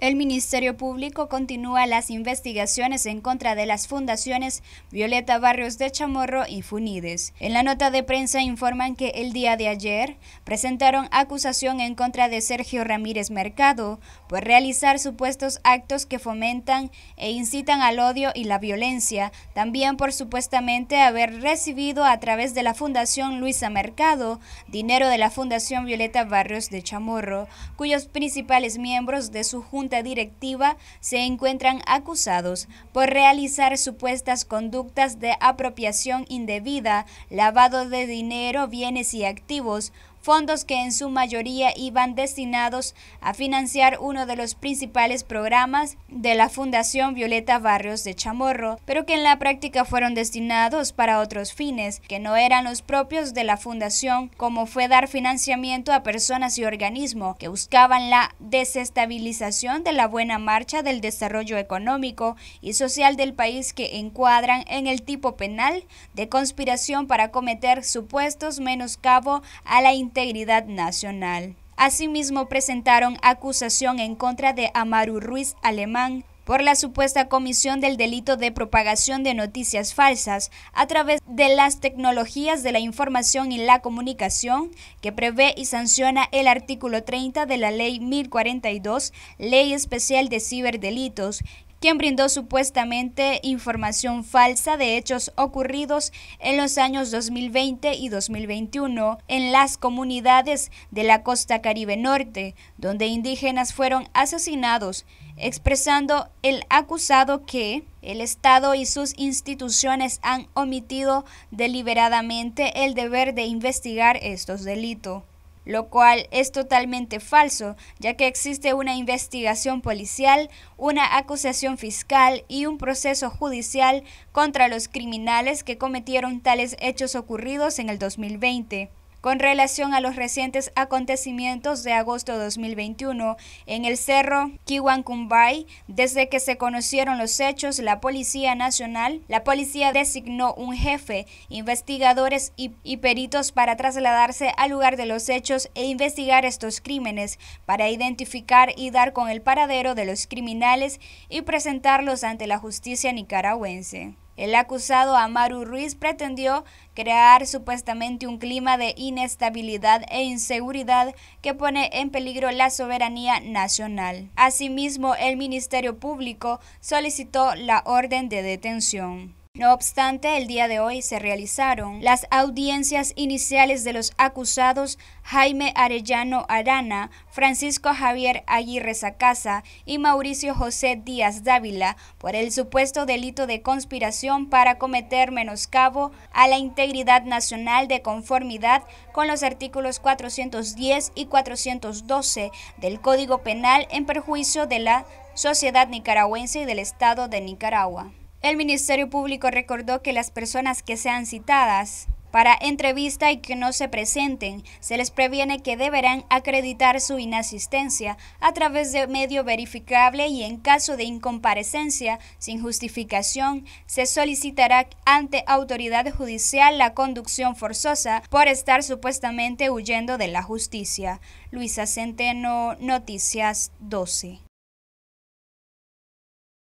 El Ministerio Público continúa las investigaciones en contra de las fundaciones Violeta Barrios de Chamorro y Funides. En la nota de prensa informan que el día de ayer presentaron acusación en contra de Sergio Ramírez Mercado por realizar supuestos actos que fomentan e incitan al odio y la violencia, también por supuestamente haber recibido a través de la Fundación Luisa Mercado dinero de la Fundación Violeta Barrios de Chamorro, cuyos principales miembros de su junta directiva se encuentran acusados por realizar supuestas conductas de apropiación indebida, lavado de dinero, bienes y activos, fondos que en su mayoría iban destinados a financiar uno de los principales programas de la Fundación Violeta Barrios de Chamorro, pero que en la práctica fueron destinados para otros fines que no eran los propios de la Fundación, como fue dar financiamiento a personas y organismos que buscaban la desestabilización de la buena marcha del desarrollo económico y social del país que encuadran en el tipo penal de conspiración para cometer supuestos menoscabo a la integridad nacional. Asimismo, presentaron acusación en contra de Amaru Ruiz Alemán por la supuesta comisión del delito de propagación de noticias falsas a través de las tecnologías de la información y la comunicación que prevé y sanciona el artículo 30 de la Ley 1042, Ley Especial de Ciberdelitos, quien brindó supuestamente información falsa de hechos ocurridos en los años 2020 y 2021 en las comunidades de la costa caribe norte, donde indígenas fueron asesinados, expresando el acusado que el Estado y sus instituciones han omitido deliberadamente el deber de investigar estos delitos lo cual es totalmente falso, ya que existe una investigación policial, una acusación fiscal y un proceso judicial contra los criminales que cometieron tales hechos ocurridos en el 2020 con relación a los recientes acontecimientos de agosto 2021 en el cerro Kiwankumbay. Desde que se conocieron los hechos, la Policía Nacional, la policía designó un jefe, investigadores y peritos para trasladarse al lugar de los hechos e investigar estos crímenes, para identificar y dar con el paradero de los criminales y presentarlos ante la justicia nicaragüense. El acusado Amaru Ruiz pretendió crear supuestamente un clima de inestabilidad e inseguridad que pone en peligro la soberanía nacional. Asimismo, el Ministerio Público solicitó la orden de detención. No obstante, el día de hoy se realizaron las audiencias iniciales de los acusados Jaime Arellano Arana, Francisco Javier Aguirre Sacasa y Mauricio José Díaz Dávila por el supuesto delito de conspiración para cometer menoscabo a la integridad nacional de conformidad con los artículos 410 y 412 del Código Penal en perjuicio de la sociedad nicaragüense y del Estado de Nicaragua. El Ministerio Público recordó que las personas que sean citadas para entrevista y que no se presenten, se les previene que deberán acreditar su inasistencia a través de medio verificable y en caso de incomparecencia sin justificación, se solicitará ante autoridad judicial la conducción forzosa por estar supuestamente huyendo de la justicia. Luisa Centeno, Noticias 12.